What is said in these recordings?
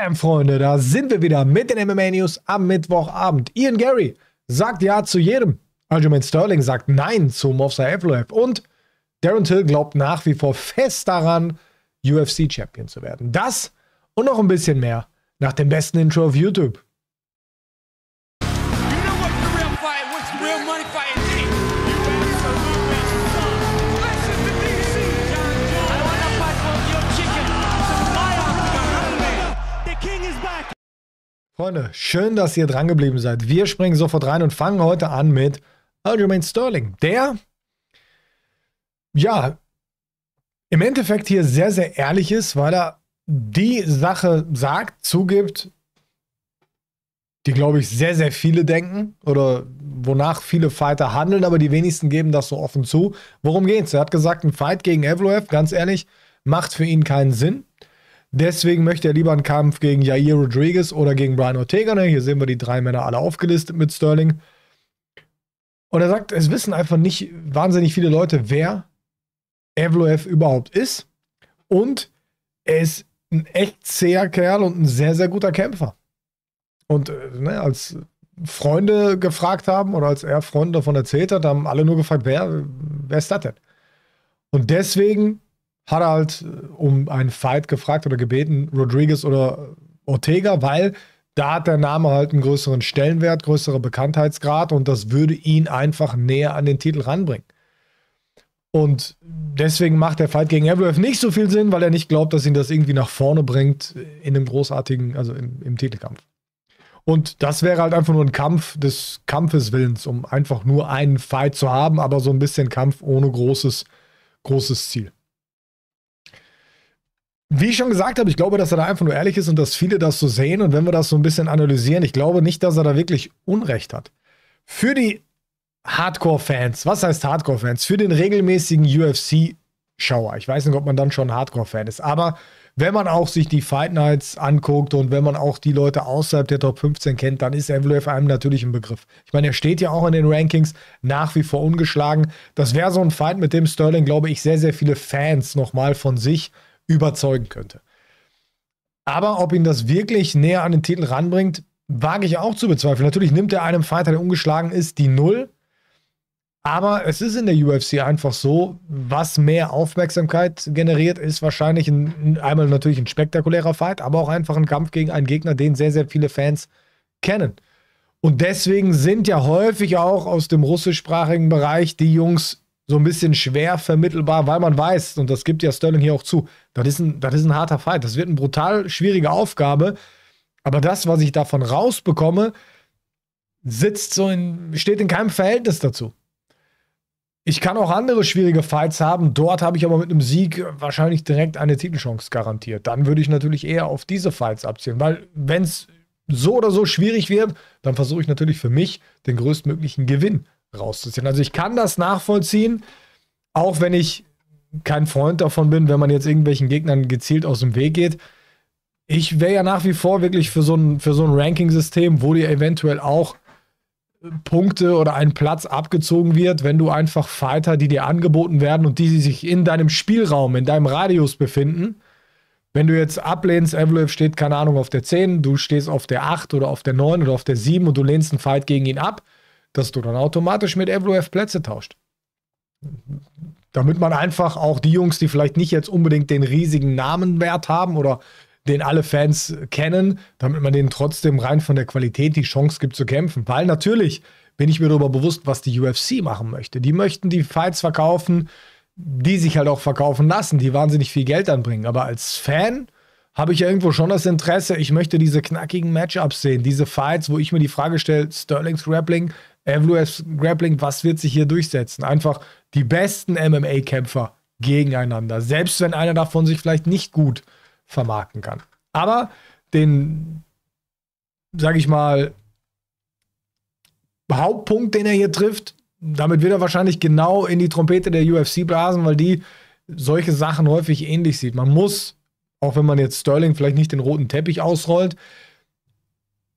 Bam, Freunde, da sind wir wieder mit den MMA News am Mittwochabend. Ian Gary sagt Ja zu jedem. Aljamain Sterling sagt Nein zu Mofsa Evloev. Und Darren Till glaubt nach wie vor fest daran, UFC-Champion zu werden. Das und noch ein bisschen mehr nach dem besten Intro auf YouTube. Freunde, schön, dass ihr drangeblieben seid. Wir springen sofort rein und fangen heute an mit Aljamain Sterling, der ja im Endeffekt hier sehr, sehr ehrlich ist, weil er die Sache sagt, zugibt, die, glaube ich, sehr, sehr viele denken oder wonach viele Fighter handeln, aber die wenigsten geben das so offen zu. Worum geht's? Er hat gesagt, ein Fight gegen Evloev, ganz ehrlich, macht für ihn keinen Sinn. Deswegen möchte er lieber einen Kampf gegen Jair Rodriguez oder gegen Brian Ortega. Ne? Hier sehen wir die drei Männer alle aufgelistet mit Sterling. Und er sagt, es wissen einfach nicht wahnsinnig viele Leute, wer Evloev überhaupt ist. Und er ist ein echt zäher Kerl und ein sehr, sehr guter Kämpfer. Und äh, ne, als Freunde gefragt haben oder als er Freunde davon erzählt hat, haben alle nur gefragt, wer, wer ist das denn? Und deswegen hat er halt äh, um einen Fight gefragt oder gebeten, Rodriguez oder Ortega, weil da hat der Name halt einen größeren Stellenwert, größere Bekanntheitsgrad und das würde ihn einfach näher an den Titel ranbringen. Und deswegen macht der Fight gegen Evloev nicht so viel Sinn, weil er nicht glaubt, dass ihn das irgendwie nach vorne bringt in einem großartigen, also im, im Titelkampf. Und das wäre halt einfach nur ein Kampf des Kampfeswillens, um einfach nur einen Fight zu haben, aber so ein bisschen Kampf ohne großes, großes Ziel wie ich schon gesagt habe, ich glaube, dass er da einfach nur ehrlich ist und dass viele das so sehen. Und wenn wir das so ein bisschen analysieren, ich glaube nicht, dass er da wirklich Unrecht hat. Für die Hardcore-Fans, was heißt Hardcore-Fans? Für den regelmäßigen UFC-Schauer. Ich weiß nicht, ob man dann schon Hardcore-Fan ist, aber wenn man auch sich die Fight Nights anguckt und wenn man auch die Leute außerhalb der Top 15 kennt, dann ist MWF einem natürlich ein Begriff. Ich meine, er steht ja auch in den Rankings nach wie vor ungeschlagen. Das wäre so ein Fight, mit dem Sterling, glaube ich, sehr, sehr viele Fans nochmal von sich überzeugen könnte. Aber ob ihn das wirklich näher an den Titel ranbringt, wage ich auch zu bezweifeln. Natürlich nimmt er einem Fighter, der ungeschlagen ist, die Null. Aber es ist in der UFC einfach so, was mehr Aufmerksamkeit generiert, ist wahrscheinlich ein, einmal natürlich ein spektakulärer Fight, aber auch einfach ein Kampf gegen einen Gegner, den sehr, sehr viele Fans kennen. Und deswegen sind ja häufig auch aus dem russischsprachigen Bereich die Jungs so ein bisschen schwer vermittelbar, weil man weiß, und das gibt ja Sterling hier auch zu, das ist ein, das ist ein harter Fight. Das wird eine brutal schwierige Aufgabe. Aber das, was ich davon rausbekomme, sitzt so in, steht in keinem Verhältnis dazu. Ich kann auch andere schwierige Fights haben. Dort habe ich aber mit einem Sieg wahrscheinlich direkt eine Titelchance garantiert. Dann würde ich natürlich eher auf diese Fights abzielen, weil wenn es so oder so schwierig wird, dann versuche ich natürlich für mich den größtmöglichen Gewinn rauszuziehen. Also ich kann das nachvollziehen, auch wenn ich kein Freund davon bin, wenn man jetzt irgendwelchen Gegnern gezielt aus dem Weg geht. Ich wäre ja nach wie vor wirklich für so ein, so ein Ranking-System, wo dir eventuell auch Punkte oder ein Platz abgezogen wird, wenn du einfach Fighter, die dir angeboten werden und die sich in deinem Spielraum, in deinem Radius befinden. Wenn du jetzt ablehnst, Evloev steht, keine Ahnung, auf der 10, du stehst auf der 8 oder auf der 9 oder auf der 7 und du lehnst einen Fight gegen ihn ab, dass du dann automatisch mit Evloev Plätze tauscht. Damit man einfach auch die Jungs, die vielleicht nicht jetzt unbedingt den riesigen Namenwert haben oder den alle Fans kennen, damit man denen trotzdem rein von der Qualität die Chance gibt zu kämpfen. Weil natürlich bin ich mir darüber bewusst, was die UFC machen möchte. Die möchten die Fights verkaufen, die sich halt auch verkaufen lassen, die wahnsinnig viel Geld anbringen. Aber als Fan habe ich ja irgendwo schon das Interesse, ich möchte diese knackigen Matchups sehen, diese Fights, wo ich mir die Frage stelle, Sterling's Grappling MWF Grappling, was wird sich hier durchsetzen? Einfach die besten MMA-Kämpfer gegeneinander, selbst wenn einer davon sich vielleicht nicht gut vermarkten kann. Aber den, sag ich mal, Hauptpunkt, den er hier trifft, damit wird er wahrscheinlich genau in die Trompete der UFC blasen, weil die solche Sachen häufig ähnlich sieht. Man muss, auch wenn man jetzt Sterling vielleicht nicht den roten Teppich ausrollt,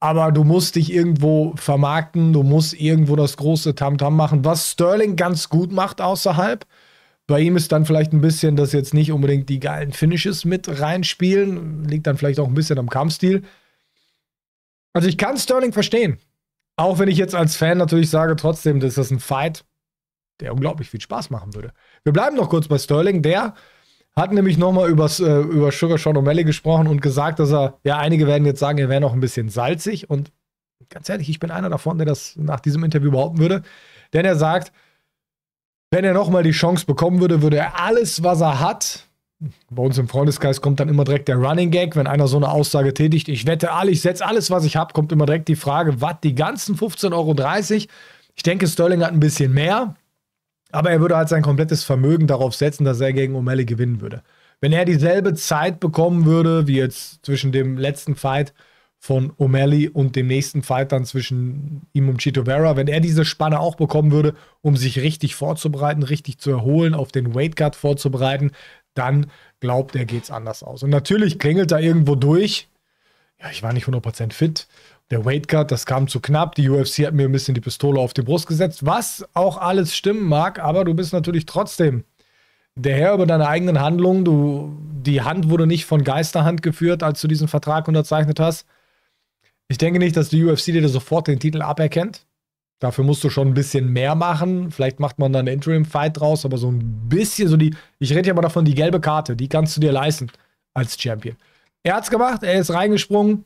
aber du musst dich irgendwo vermarkten, du musst irgendwo das große Tamtam machen, was Sterling ganz gut macht außerhalb. Bei ihm ist dann vielleicht ein bisschen, dass jetzt nicht unbedingt die geilen Finishes mit reinspielen, liegt dann vielleicht auch ein bisschen am Kampfstil. Also ich kann Sterling verstehen. Auch wenn ich jetzt als Fan natürlich sage, trotzdem, dass das ein Fight, der unglaublich viel Spaß machen würde. Wir bleiben noch kurz bei Sterling, der hat nämlich nochmal äh, über Sugar Sean O'Malley gesprochen und gesagt, dass er, ja, einige werden jetzt sagen, er wäre noch ein bisschen salzig. Und ganz ehrlich, ich bin einer davon, der das nach diesem Interview behaupten würde. Denn er sagt, wenn er nochmal die Chance bekommen würde, würde er alles, was er hat, bei uns im Freundeskreis kommt dann immer direkt der Running Gag, wenn einer so eine Aussage tätigt, ich wette alle, ich setze alles, was ich habe, kommt immer direkt die Frage, was, die ganzen 15,30 Euro? Ich denke, Sterling hat ein bisschen mehr. Aber er würde halt sein komplettes Vermögen darauf setzen, dass er gegen O'Malley gewinnen würde. Wenn er dieselbe Zeit bekommen würde, wie jetzt zwischen dem letzten Fight von O'Malley und dem nächsten Fight dann zwischen ihm und Chito Vera, wenn er diese Spanne auch bekommen würde, um sich richtig vorzubereiten, richtig zu erholen, auf den Weight Weightcut vorzubereiten, dann glaubt er, geht's anders aus. Und natürlich klingelt er irgendwo durch. Ja, ich war nicht 100% fit der Weightcut, das kam zu knapp. Die UFC hat mir ein bisschen die Pistole auf die Brust gesetzt, was auch alles stimmen mag, aber du bist natürlich trotzdem der Herr über deine eigenen Handlungen. Du, die Hand wurde nicht von Geisterhand geführt, als du diesen Vertrag unterzeichnet hast. Ich denke nicht, dass die UFC dir sofort den Titel aberkennt. Dafür musst du schon ein bisschen mehr machen. Vielleicht macht man dann einen Interim-Fight draus, aber so ein bisschen, so die, ich rede ja mal davon, die gelbe Karte, die kannst du dir leisten als Champion. Er hat's gemacht, er ist reingesprungen,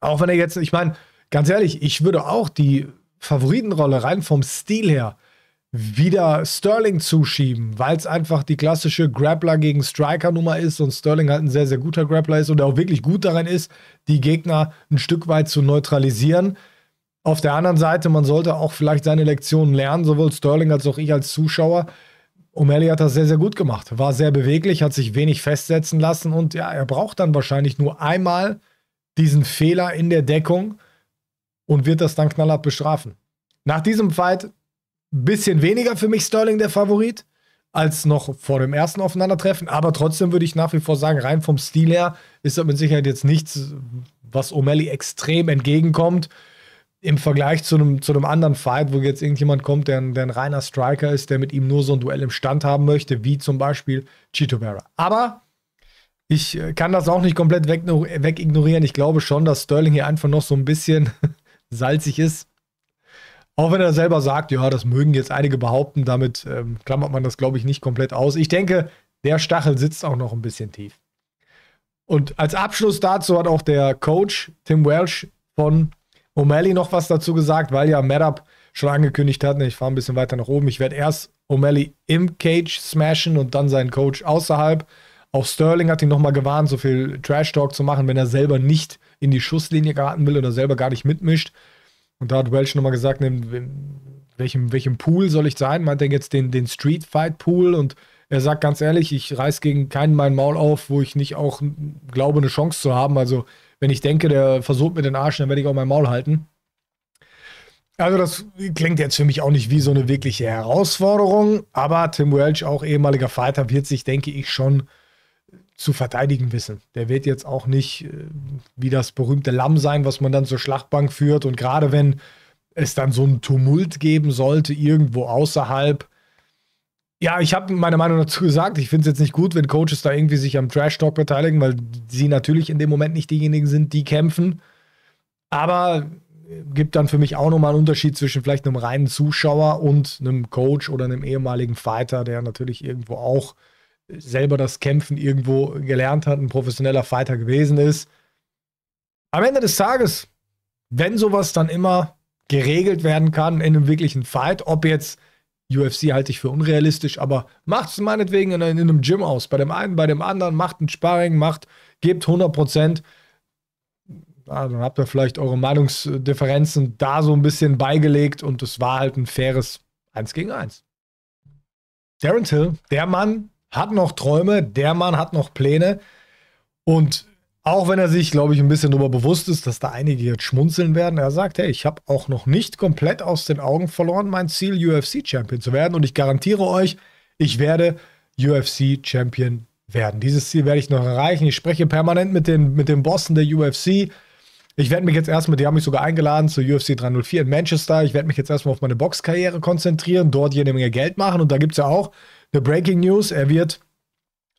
auch wenn er jetzt, ich meine, ganz ehrlich, ich würde auch die Favoritenrolle rein vom Stil her wieder Sterling zuschieben, weil es einfach die klassische Grappler gegen Striker-Nummer ist und Sterling halt ein sehr, sehr guter Grappler ist und er auch wirklich gut darin ist, die Gegner ein Stück weit zu neutralisieren. Auf der anderen Seite, man sollte auch vielleicht seine Lektionen lernen, sowohl Sterling als auch ich als Zuschauer. O'Malley hat das sehr, sehr gut gemacht, war sehr beweglich, hat sich wenig festsetzen lassen und ja, er braucht dann wahrscheinlich nur einmal diesen Fehler in der Deckung und wird das dann knallhart bestrafen. Nach diesem Fight ein bisschen weniger für mich Sterling der Favorit als noch vor dem ersten Aufeinandertreffen, aber trotzdem würde ich nach wie vor sagen, rein vom Stil her ist das mit Sicherheit jetzt nichts, was O'Malley extrem entgegenkommt im Vergleich zu einem, zu einem anderen Fight, wo jetzt irgendjemand kommt, der ein, der ein reiner Striker ist, der mit ihm nur so ein Duell im Stand haben möchte, wie zum Beispiel Chito Vera. Aber ich äh, kann das auch nicht komplett äh, weg, ignorieren. Ich glaube schon, dass Sterling hier einfach noch so ein bisschen salzig ist. Auch wenn er selber sagt, ja, das mögen jetzt einige behaupten, damit ähm, klammert man das, glaube ich, nicht komplett aus. Ich denke, der Stachel sitzt auch noch ein bisschen tief. Und als Abschluss dazu hat auch der Coach Tim Welsh von O'Malley noch was dazu gesagt, weil ja Madap schon angekündigt hat, ne, ich fahre ein bisschen weiter nach oben. Ich werde erst O'Malley im Cage smashen und dann seinen Coach außerhalb. Auch Sterling hat ihn nochmal gewarnt, so viel Trash-Talk zu machen, wenn er selber nicht in die Schusslinie geraten will oder selber gar nicht mitmischt. Und da hat Welch nochmal gesagt, in ne, welchem, welchem Pool soll ich sein? Meint er jetzt den, den Street Fight Pool? Und er sagt ganz ehrlich, ich reiß gegen keinen meinen Maul auf, wo ich nicht auch glaube, eine Chance zu haben. Also, wenn ich denke, der versucht mir den Arsch, dann werde ich auch mein Maul halten. Also das klingt jetzt für mich auch nicht wie so eine wirkliche Herausforderung, aber Tim Welch, auch ehemaliger Fighter, wird sich, denke ich, schon zu verteidigen wissen. Der wird jetzt auch nicht äh, wie das berühmte Lamm sein, was man dann zur Schlachtbank führt. Und gerade wenn es dann so einen Tumult geben sollte, irgendwo außerhalb. Ja, ich habe meine Meinung dazu gesagt. Ich finde es jetzt nicht gut, wenn Coaches da irgendwie sich am Trash-Talk beteiligen, weil sie natürlich in dem Moment nicht diejenigen sind, die kämpfen. Aber äh, gibt dann für mich auch nochmal einen Unterschied zwischen vielleicht einem reinen Zuschauer und einem Coach oder einem ehemaligen Fighter, der natürlich irgendwo auch selber das Kämpfen irgendwo gelernt hat, ein professioneller Fighter gewesen ist. Am Ende des Tages, wenn sowas dann immer geregelt werden kann in einem wirklichen Fight, ob jetzt UFC halte ich für unrealistisch, aber macht es meinetwegen in, in einem Gym aus, bei dem einen, bei dem anderen, macht ein Sparring, macht, gebt 100 Prozent. Ah, dann habt ihr vielleicht eure Meinungsdifferenzen da so ein bisschen beigelegt und es war halt ein faires 1 gegen 1. Darren Till, der Mann, hat noch Träume, der Mann hat noch Pläne. Und auch wenn er sich, glaube ich, ein bisschen darüber bewusst ist, dass da einige jetzt schmunzeln werden, er sagt, hey, ich habe auch noch nicht komplett aus den Augen verloren, mein Ziel, UFC-Champion zu werden. Und ich garantiere euch, ich werde UFC-Champion werden. Dieses Ziel werde ich noch erreichen. Ich spreche permanent mit den, mit den Bossen der UFC. Ich werde mich jetzt erstmal, die haben mich sogar eingeladen zu UFC 304 in Manchester. Ich werde mich jetzt erstmal auf meine Boxkarriere konzentrieren, dort jede Menge Geld machen. Und da gibt es ja auch eine Breaking News. Er wird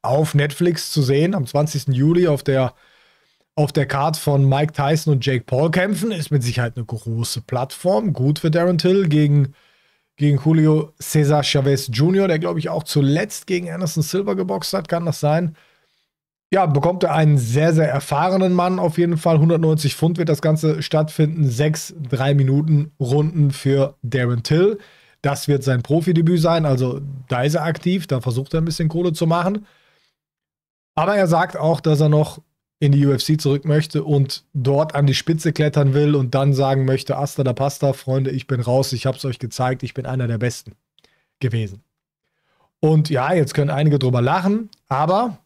auf Netflix zu sehen am 20. Juli auf der auf der Card von Mike Tyson und Jake Paul kämpfen. Ist mit Sicherheit eine große Plattform. Gut für Darren Till gegen, gegen Julio Cesar Chavez Jr., der glaube ich auch zuletzt gegen Anderson Silver geboxt hat. Kann das sein? Ja, bekommt er einen sehr, sehr erfahrenen Mann auf jeden Fall. 190 Pfund wird das Ganze stattfinden. Sechs drei minuten runden für Darren Till. Das wird sein Profidebüt sein. Also da ist er aktiv, da versucht er ein bisschen Kohle zu machen. Aber er sagt auch, dass er noch in die UFC zurück möchte und dort an die Spitze klettern will und dann sagen möchte, Asta da Pasta, Freunde, ich bin raus, ich hab's euch gezeigt, ich bin einer der Besten gewesen. Und ja, jetzt können einige drüber lachen, aber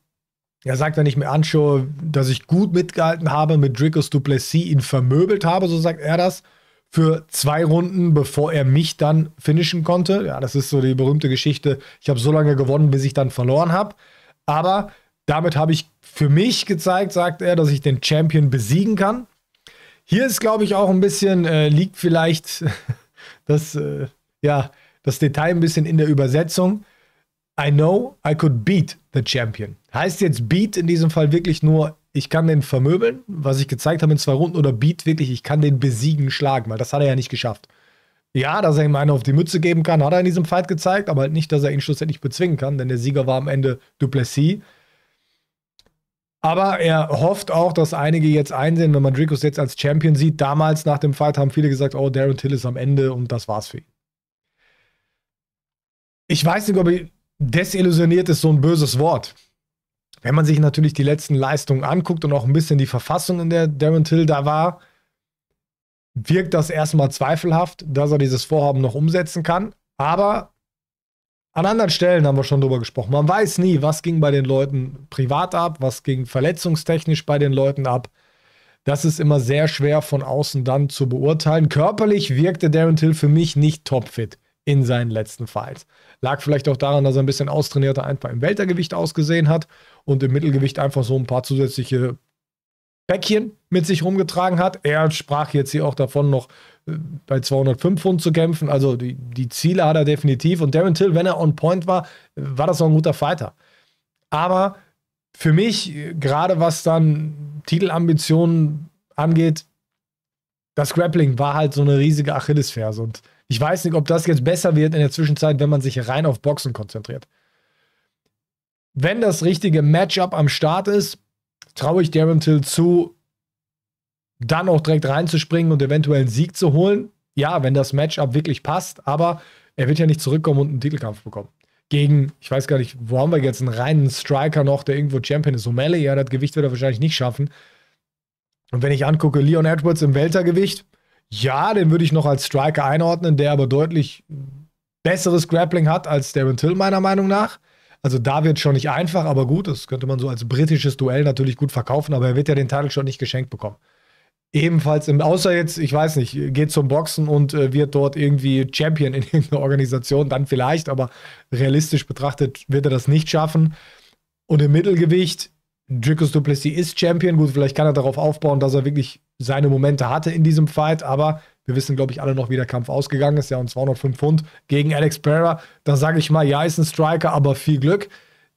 er sagt er nicht mehr Ancho, dass ich gut mitgehalten habe, mit Dricus Duplessis ihn vermöbelt habe, so sagt er das, für zwei Runden, bevor er mich dann finishen konnte. Ja, das ist so die berühmte Geschichte. Ich habe so lange gewonnen, bis ich dann verloren habe. Aber damit habe ich für mich gezeigt, sagt er, dass ich den Champion besiegen kann. Hier ist, glaube ich, auch ein bisschen, äh, liegt vielleicht das, äh, ja, das Detail ein bisschen in der Übersetzung. I know I could beat the champion. Heißt jetzt beat in diesem Fall wirklich nur, ich kann den vermöbeln, was ich gezeigt habe in zwei Runden, oder beat wirklich, ich kann den besiegen, schlagen, weil das hat er ja nicht geschafft. Ja, dass er ihm eine auf die Mütze geben kann, hat er in diesem Fight gezeigt, aber halt nicht, dass er ihn schlussendlich bezwingen kann, denn der Sieger war am Ende Duplessis. Aber er hofft auch, dass einige jetzt einsehen, wenn man Dricos jetzt als Champion sieht. Damals nach dem Fight haben viele gesagt, oh, Darren Till ist am Ende und das war's für ihn. Ich weiß nicht, ob ich desillusioniert ist so ein böses Wort. Wenn man sich natürlich die letzten Leistungen anguckt und auch ein bisschen die Verfassung, in der Darren Till da war, wirkt das erstmal zweifelhaft, dass er dieses Vorhaben noch umsetzen kann. Aber an anderen Stellen haben wir schon drüber gesprochen. Man weiß nie, was ging bei den Leuten privat ab, was ging verletzungstechnisch bei den Leuten ab. Das ist immer sehr schwer von außen dann zu beurteilen. Körperlich wirkte Darren Till für mich nicht topfit in seinen letzten Fights. Lag vielleicht auch daran, dass er ein bisschen austrainierter einfach im Weltergewicht ausgesehen hat und im Mittelgewicht einfach so ein paar zusätzliche Päckchen mit sich rumgetragen hat. Er sprach jetzt hier auch davon, noch äh, bei 205 Pfund zu kämpfen. Also die, die Ziele hat er definitiv. Und Darren Till, wenn er on point war, äh, war das noch ein guter Fighter. Aber für mich, äh, gerade was dann Titelambitionen angeht, das Grappling war halt so eine riesige Achillesferse. Und ich weiß nicht, ob das jetzt besser wird in der Zwischenzeit, wenn man sich rein auf Boxen konzentriert. Wenn das richtige Matchup am Start ist, traue ich Darren Till zu, dann auch direkt reinzuspringen und eventuell einen Sieg zu holen. Ja, wenn das Matchup wirklich passt, aber er wird ja nicht zurückkommen und einen Titelkampf bekommen. Gegen, ich weiß gar nicht, wo haben wir jetzt einen reinen Striker noch, der irgendwo Champion ist? O'Malley, ja, das Gewicht wird er wahrscheinlich nicht schaffen. Und wenn ich angucke, Leon Edwards im Weltergewicht, ja, den würde ich noch als Striker einordnen, der aber deutlich besseres Grappling hat als Darren Till, meiner Meinung nach. Also da wird es schon nicht einfach, aber gut, das könnte man so als britisches Duell natürlich gut verkaufen, aber er wird ja den Titel schon nicht geschenkt bekommen. Ebenfalls, im, außer jetzt, ich weiß nicht, geht zum Boxen und äh, wird dort irgendwie Champion in irgendeiner Organisation, dann vielleicht, aber realistisch betrachtet wird er das nicht schaffen. Und im Mittelgewicht Dricus Duplessis ist Champion. Gut, vielleicht kann er darauf aufbauen, dass er wirklich seine Momente hatte in diesem Fight, aber wir wissen, glaube ich, alle noch, wie der Kampf ausgegangen ist. Ja, und 205 Pfund gegen Alex Pereira. Da sage ich mal, ja, ist ein Striker, aber viel Glück.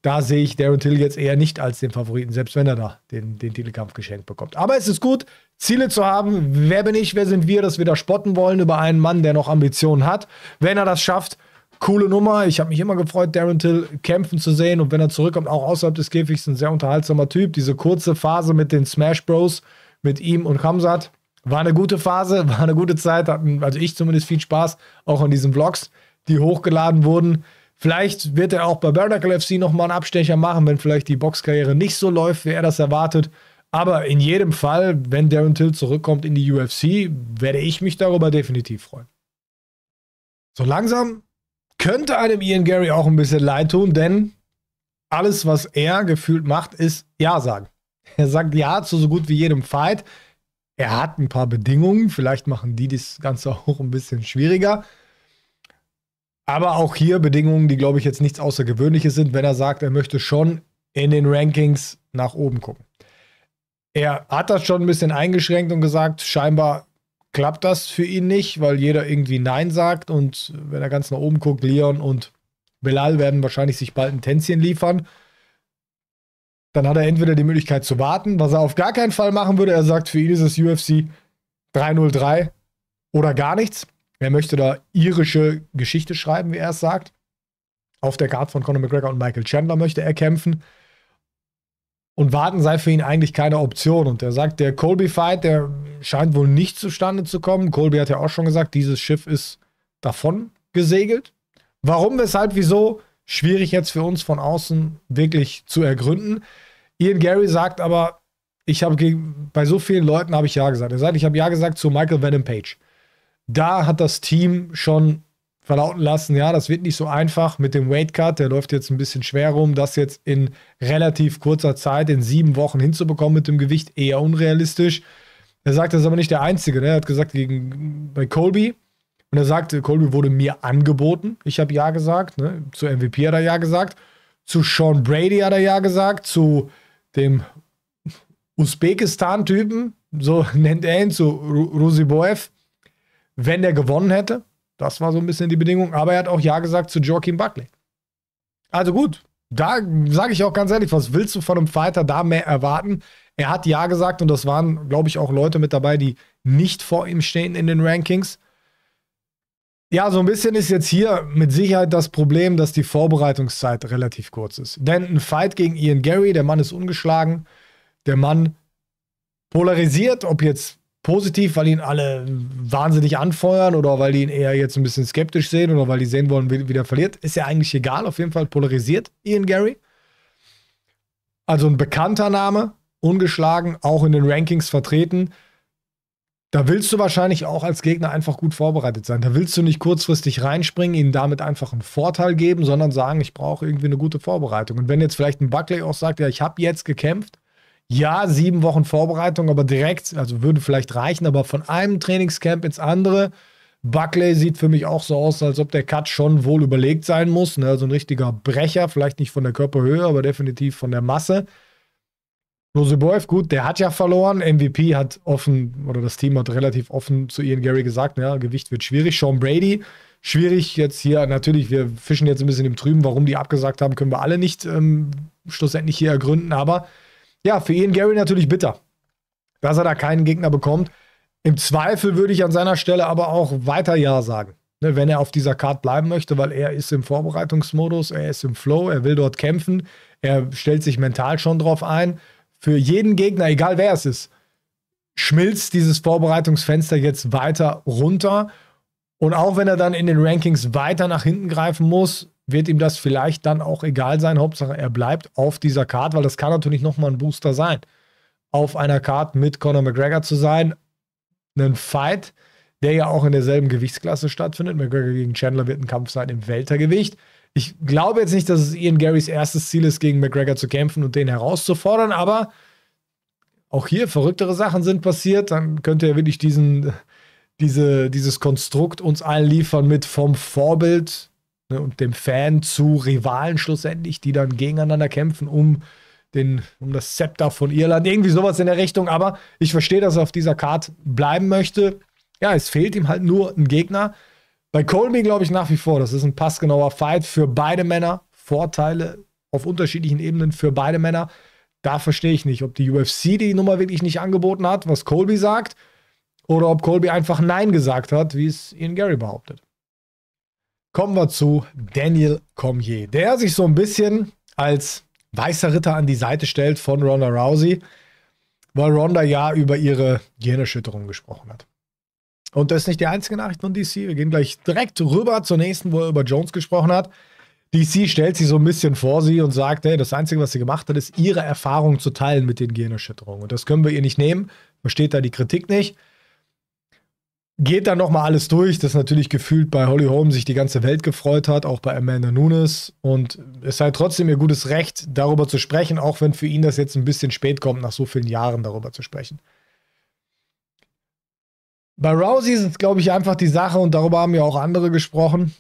Da sehe ich Darren Till jetzt eher nicht als den Favoriten, selbst wenn er da den, den Titelkampf geschenkt bekommt. Aber es ist gut, Ziele zu haben. Wer bin ich, wer sind wir, dass wir da spotten wollen über einen Mann, der noch Ambitionen hat. Wenn er das schafft, coole Nummer. Ich habe mich immer gefreut, Darren Till kämpfen zu sehen. Und wenn er zurückkommt, auch außerhalb des Käfigs, ein sehr unterhaltsamer Typ. Diese kurze Phase mit den Smash Bros, mit ihm und Hamzat, war eine gute Phase, war eine gute Zeit. Hatten, also ich zumindest viel Spaß, auch an diesen Vlogs, die hochgeladen wurden. Vielleicht wird er auch bei Barnacle FC nochmal einen Abstecher machen, wenn vielleicht die Boxkarriere nicht so läuft, wie er das erwartet. Aber in jedem Fall, wenn Darren Till zurückkommt in die UFC, werde ich mich darüber definitiv freuen. So langsam könnte einem Ian Gary auch ein bisschen leid tun, denn alles, was er gefühlt macht, ist Ja sagen. Er sagt Ja zu so gut wie jedem Fight. Er hat ein paar Bedingungen, vielleicht machen die das Ganze auch ein bisschen schwieriger. Aber auch hier Bedingungen, die, glaube ich, jetzt nichts Außergewöhnliches sind, wenn er sagt, er möchte schon in den Rankings nach oben gucken. Er hat das schon ein bisschen eingeschränkt und gesagt, scheinbar klappt das für ihn nicht, weil jeder irgendwie Nein sagt und wenn er ganz nach oben guckt, Leon und Belal werden wahrscheinlich sich bald ein Tänzchen liefern. Dann hat er entweder die Möglichkeit zu warten, was er auf gar keinen Fall machen würde. Er sagt, für ihn ist es UFC 303 oder gar nichts. Er möchte da irische Geschichte schreiben, wie er es sagt. Auf der Karte von Conor McGregor und Michael Chandler möchte er kämpfen. Und warten sei für ihn eigentlich keine Option. Und er sagt, der Colby-Fight, der scheint wohl nicht zustande zu kommen. Colby hat ja auch schon gesagt, dieses Schiff ist davon gesegelt. Warum, weshalb, wieso? Schwierig jetzt für uns von außen wirklich zu ergründen. Ian Gary sagt aber, ich habe bei so vielen Leuten habe ich ja gesagt. Er sagt, ich habe ja gesagt zu Michael Venom Page. Da hat das Team schon verlauten lassen, ja, das wird nicht so einfach mit dem Weight Cut, der läuft jetzt ein bisschen schwer rum, das jetzt in relativ kurzer Zeit, in sieben Wochen hinzubekommen mit dem Gewicht, eher unrealistisch. Er sagt, das ist aber nicht der Einzige. Ne? Er hat gesagt, gegen, bei Colby. Und er sagte, Colby wurde mir angeboten. Ich habe Ja gesagt. Ne? Zu MVP hat er Ja gesagt. Zu Sean Brady hat er Ja gesagt. Zu dem Usbekistan-Typen, so nennt er ihn, zu Rusi Boev. wenn der gewonnen hätte. Das war so ein bisschen die Bedingung. Aber er hat auch Ja gesagt zu Joaquin Buckley. Also gut, da sage ich auch ganz ehrlich, was willst du von einem Fighter da mehr erwarten, er hat Ja gesagt und das waren, glaube ich, auch Leute mit dabei, die nicht vor ihm stehen in den Rankings. Ja, so ein bisschen ist jetzt hier mit Sicherheit das Problem, dass die Vorbereitungszeit relativ kurz ist. Denn ein Fight gegen Ian Gary, der Mann ist ungeschlagen, der Mann polarisiert, ob jetzt positiv, weil ihn alle wahnsinnig anfeuern oder weil die ihn eher jetzt ein bisschen skeptisch sehen oder weil die sehen wollen, wie, wie der verliert, ist ja eigentlich egal. Auf jeden Fall polarisiert Ian Gary. Also ein bekannter Name, ungeschlagen, auch in den Rankings vertreten. Da willst du wahrscheinlich auch als Gegner einfach gut vorbereitet sein. Da willst du nicht kurzfristig reinspringen, ihnen damit einfach einen Vorteil geben, sondern sagen, ich brauche irgendwie eine gute Vorbereitung. Und wenn jetzt vielleicht ein Buckley auch sagt, ja, ich habe jetzt gekämpft, ja, sieben Wochen Vorbereitung, aber direkt, also würde vielleicht reichen, aber von einem Trainingscamp ins andere. Buckley sieht für mich auch so aus, als ob der Cut schon wohl überlegt sein muss. Ne? Also ein richtiger Brecher, vielleicht nicht von der Körperhöhe, aber definitiv von der Masse. Loseboev, gut, der hat ja verloren. MVP hat offen, oder das Team hat relativ offen zu Ian Gary gesagt, ja, Gewicht wird schwierig. Sean Brady, schwierig jetzt hier, natürlich, wir fischen jetzt ein bisschen im Trüben, warum die abgesagt haben, können wir alle nicht ähm, schlussendlich hier ergründen. Aber ja, für Ian Gary natürlich bitter, dass er da keinen Gegner bekommt. Im Zweifel würde ich an seiner Stelle aber auch weiter Ja sagen, ne, wenn er auf dieser Card bleiben möchte, weil er ist im Vorbereitungsmodus, er ist im Flow, er will dort kämpfen, er stellt sich mental schon drauf ein für jeden Gegner, egal wer es ist, schmilzt dieses Vorbereitungsfenster jetzt weiter runter. Und auch wenn er dann in den Rankings weiter nach hinten greifen muss, wird ihm das vielleicht dann auch egal sein. Hauptsache, er bleibt auf dieser Karte, weil das kann natürlich nochmal ein Booster sein. Auf einer Karte mit Conor McGregor zu sein, einen Fight, der ja auch in derselben Gewichtsklasse stattfindet. McGregor gegen Chandler wird ein Kampf sein im Weltergewicht. Ich glaube jetzt nicht, dass es Ian Garys erstes Ziel ist, gegen McGregor zu kämpfen und den herauszufordern, aber auch hier verrücktere Sachen sind passiert. Dann könnte er wirklich diesen, diese, dieses Konstrukt uns allen liefern mit vom Vorbild ne, und dem Fan zu Rivalen schlussendlich, die dann gegeneinander kämpfen, um den, um das Zepter von Irland. Irgendwie sowas in der Richtung. Aber ich verstehe, dass er auf dieser Karte bleiben möchte. Ja, es fehlt ihm halt nur ein Gegner, bei Colby glaube ich nach wie vor, das ist ein passgenauer Fight für beide Männer. Vorteile auf unterschiedlichen Ebenen für beide Männer. Da verstehe ich nicht, ob die UFC die Nummer wirklich nicht angeboten hat, was Colby sagt, oder ob Colby einfach Nein gesagt hat, wie es Ian Gary behauptet. Kommen wir zu Daniel Cormier, der sich so ein bisschen als weißer Ritter an die Seite stellt von Ronda Rousey, weil Ronda ja über ihre Gehirnerschütterung gesprochen hat. Und das ist nicht die einzige Nachricht von DC. Wir gehen gleich direkt rüber zur nächsten, wo er über Jones gesprochen hat. DC stellt sie so ein bisschen vor sie und sagt, hey, das Einzige, was sie gemacht hat, ist, ihre Erfahrung zu teilen mit den Gehirnerschütterungen. Und das können wir ihr nicht nehmen. Versteht da die Kritik nicht. Geht dann nochmal alles durch, dass natürlich gefühlt bei Holly Holm sich die ganze Welt gefreut hat, auch bei Amanda Nunes. Und es sei trotzdem ihr gutes Recht, darüber zu sprechen, auch wenn für ihn das jetzt ein bisschen spät kommt, nach so vielen Jahren darüber zu sprechen. Bei Rousey ist es, glaube ich, einfach die Sache, und darüber haben ja auch andere gesprochen,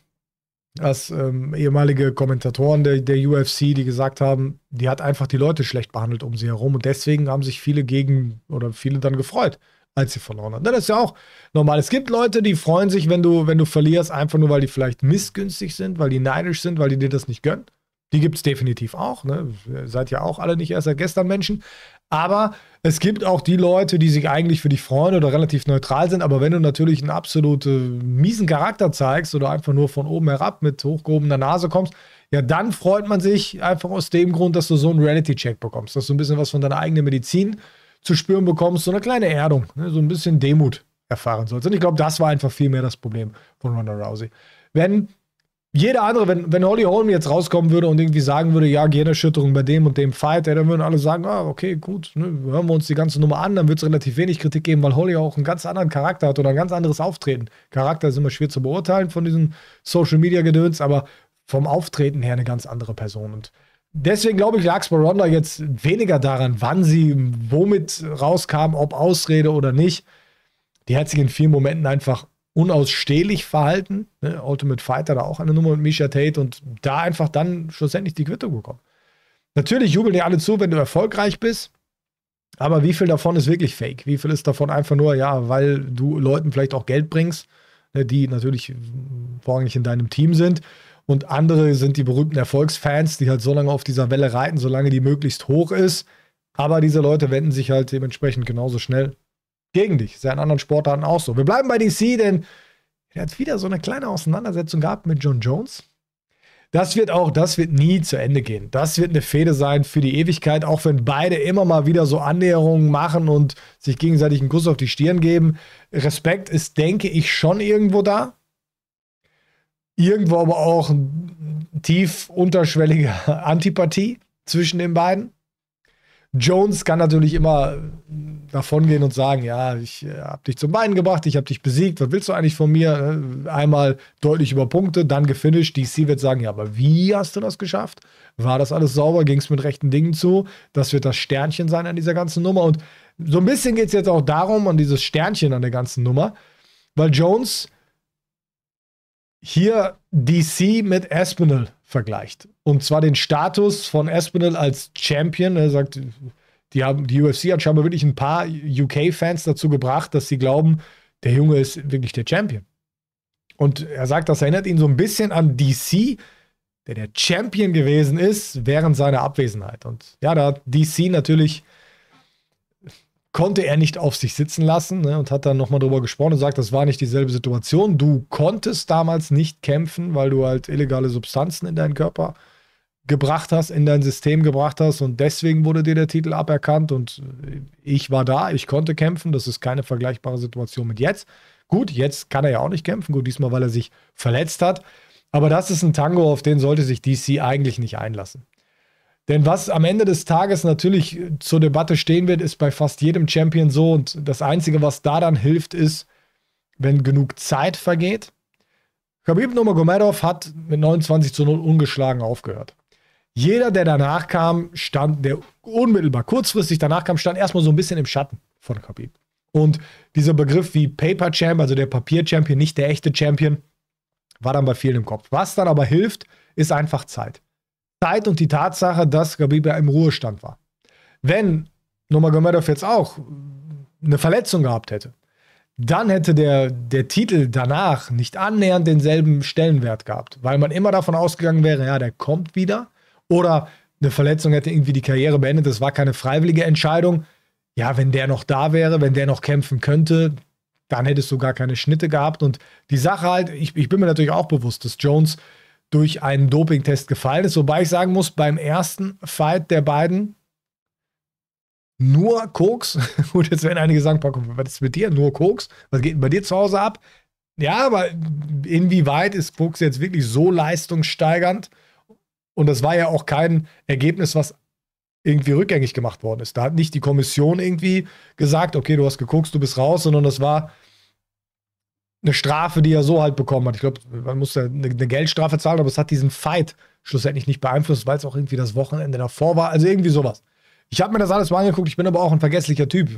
als ähm, ehemalige Kommentatoren der, der UFC, die gesagt haben, die hat einfach die Leute schlecht behandelt um sie herum. Und deswegen haben sich viele gegen oder viele dann gefreut, als sie verloren hat. Das ist ja auch normal. Es gibt Leute, die freuen sich, wenn du, wenn du verlierst, einfach nur, weil die vielleicht missgünstig sind, weil die neidisch sind, weil die dir das nicht gönnen. Die gibt es definitiv auch. Ne? Ihr seid ja auch alle nicht erst seit gestern Menschen. Aber es gibt auch die Leute, die sich eigentlich für dich freuen oder relativ neutral sind. Aber wenn du natürlich einen absoluten äh, miesen Charakter zeigst oder einfach nur von oben herab mit hochgehobener Nase kommst, ja, dann freut man sich einfach aus dem Grund, dass du so einen Reality-Check bekommst, dass du ein bisschen was von deiner eigenen Medizin zu spüren bekommst, so eine kleine Erdung, ne, so ein bisschen Demut erfahren sollst. Und ich glaube, das war einfach viel mehr das Problem von Ronda Rousey. Wenn jeder andere, wenn, wenn Holly Holm jetzt rauskommen würde und irgendwie sagen würde, ja, Gehirnerschütterung bei dem und dem Fight, ja, dann würden alle sagen, ah, okay, gut, ne, hören wir uns die ganze Nummer an, dann wird es relativ wenig Kritik geben, weil Holly auch einen ganz anderen Charakter hat oder ein ganz anderes Auftreten. Charakter ist immer schwer zu beurteilen von diesem Social-Media-Gedöns, aber vom Auftreten her eine ganz andere Person. Und deswegen glaube ich, lag es bei Ronda jetzt weniger daran, wann sie womit rauskam, ob Ausrede oder nicht. Die hat sich in vielen Momenten einfach unausstehlich verhalten. Ne? Ultimate Fighter da auch eine Nummer mit Misha Tate und da einfach dann schlussendlich die Quittung bekommen. Natürlich jubeln dir alle zu, wenn du erfolgreich bist, aber wie viel davon ist wirklich fake? Wie viel ist davon einfach nur, ja, weil du Leuten vielleicht auch Geld bringst, ne, die natürlich vorrangig in deinem Team sind und andere sind die berühmten Erfolgsfans, die halt so lange auf dieser Welle reiten, solange die möglichst hoch ist. Aber diese Leute wenden sich halt dementsprechend genauso schnell gegen dich. Ist ja in anderen Sportarten auch so. Wir bleiben bei DC, denn er hat wieder so eine kleine Auseinandersetzung gehabt mit John Jones. Das wird auch, das wird nie zu Ende gehen. Das wird eine Fehde sein für die Ewigkeit, auch wenn beide immer mal wieder so Annäherungen machen und sich gegenseitig einen Kuss auf die Stirn geben. Respekt ist, denke ich, schon irgendwo da. Irgendwo aber auch tief unterschwellige Antipathie zwischen den beiden. Jones kann natürlich immer davongehen und sagen, ja, ich äh, habe dich zum Bein gebracht, ich habe dich besiegt, was willst du eigentlich von mir? Äh, einmal deutlich über Punkte, dann gefinisht. DC wird sagen, ja, aber wie hast du das geschafft? War das alles sauber? Ging es mit rechten Dingen zu? Das wird das Sternchen sein an dieser ganzen Nummer. Und so ein bisschen geht es jetzt auch darum, an dieses Sternchen an der ganzen Nummer, weil Jones hier DC mit Espinal vergleicht. Und zwar den Status von Aspinall als Champion. Er ne, sagt, die, haben, die UFC hat scheinbar wirklich ein paar UK-Fans dazu gebracht, dass sie glauben, der Junge ist wirklich der Champion. Und er sagt, das erinnert ihn so ein bisschen an DC, der der Champion gewesen ist während seiner Abwesenheit. Und ja, da hat DC natürlich konnte er nicht auf sich sitzen lassen ne, und hat dann nochmal drüber gesprochen und sagt, das war nicht dieselbe Situation. Du konntest damals nicht kämpfen, weil du halt illegale Substanzen in deinen Körper gebracht hast, in dein System gebracht hast und deswegen wurde dir der Titel aberkannt und ich war da, ich konnte kämpfen. Das ist keine vergleichbare Situation mit jetzt. Gut, jetzt kann er ja auch nicht kämpfen. Gut, diesmal, weil er sich verletzt hat. Aber das ist ein Tango, auf den sollte sich DC eigentlich nicht einlassen. Denn was am Ende des Tages natürlich zur Debatte stehen wird, ist bei fast jedem Champion so. Und das Einzige, was da dann hilft, ist, wenn genug Zeit vergeht. Khabib Nurmagomedov hat mit 29 zu 0 ungeschlagen aufgehört. Jeder, der danach kam, stand, der unmittelbar kurzfristig danach kam, stand erstmal so ein bisschen im Schatten von Khabib. Und dieser Begriff wie Paper Champ, also der Papier-Champion, nicht der echte Champion, war dann bei vielen im Kopf. Was dann aber hilft, ist einfach Zeit. Zeit und die Tatsache, dass Gabiba im Ruhestand war. Wenn Nurmagomedov jetzt auch eine Verletzung gehabt hätte, dann hätte der, der Titel danach nicht annähernd denselben Stellenwert gehabt, weil man immer davon ausgegangen wäre, ja, der kommt wieder oder eine Verletzung hätte irgendwie die Karriere beendet, das war keine freiwillige Entscheidung. Ja, wenn der noch da wäre, wenn der noch kämpfen könnte, dann hättest du gar keine Schnitte gehabt und die Sache halt, ich, ich bin mir natürlich auch bewusst, dass Jones durch einen Dopingtest gefallen ist. Wobei ich sagen muss, beim ersten Fight der beiden nur Koks. Gut, jetzt werden einige sagen, was ist mit dir? Nur Koks? Was geht bei dir zu Hause ab? Ja, aber inwieweit ist Koks jetzt wirklich so leistungssteigernd? Und das war ja auch kein Ergebnis, was irgendwie rückgängig gemacht worden ist. Da hat nicht die Kommission irgendwie gesagt, okay, du hast geguckt, du bist raus, sondern das war eine Strafe, die er so halt bekommen hat. Ich glaube, man musste eine, eine Geldstrafe zahlen, aber es hat diesen Fight schlussendlich nicht beeinflusst, weil es auch irgendwie das Wochenende davor war. Also irgendwie sowas. Ich habe mir das alles mal angeguckt, ich bin aber auch ein vergesslicher Typ.